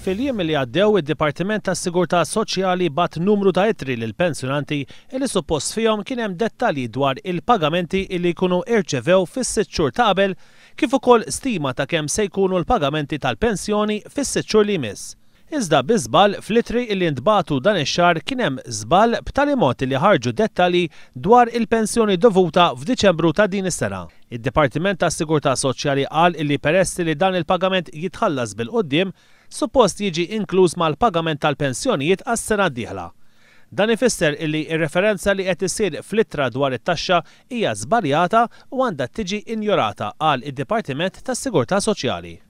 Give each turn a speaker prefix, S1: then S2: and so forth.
S1: Fil-jiem li għaddew id-Dipartiment tas Sigurtà Soċjali bat numru ta' etri l pensjonanti li suppost fihom kien hemm dettalji dwar il-pagamenti li jkunu irċevew fis-sitt xhur ta' qabel kif ukoll stima ta' kemm se jkunu l-pagamenti tal-pensjoni fis-sitt xhur li jmiss. Iżda biżbal fl-itri li ntbatu dan ix-xar kien hemm żball b'tali mod li ħarġu dettalji dwar il-pensjoni dovuta f'Diċembru ta' din is-sena. Id-Dipartiment tas Sigurtà Soċjali qal illi peress li dan il-pagament jitħallas bil-qoddim suppost jiġi inkluż mal-pagament tal-pensjonijiet għas-sena d-dieħla. Dan ifisser illi ir-referenza li qed isir fl-ittra dwar it-taxxa hija żbaljata u għandha tiġi injorata għal id-Dipartiment tas-Sigurtà Soċjali.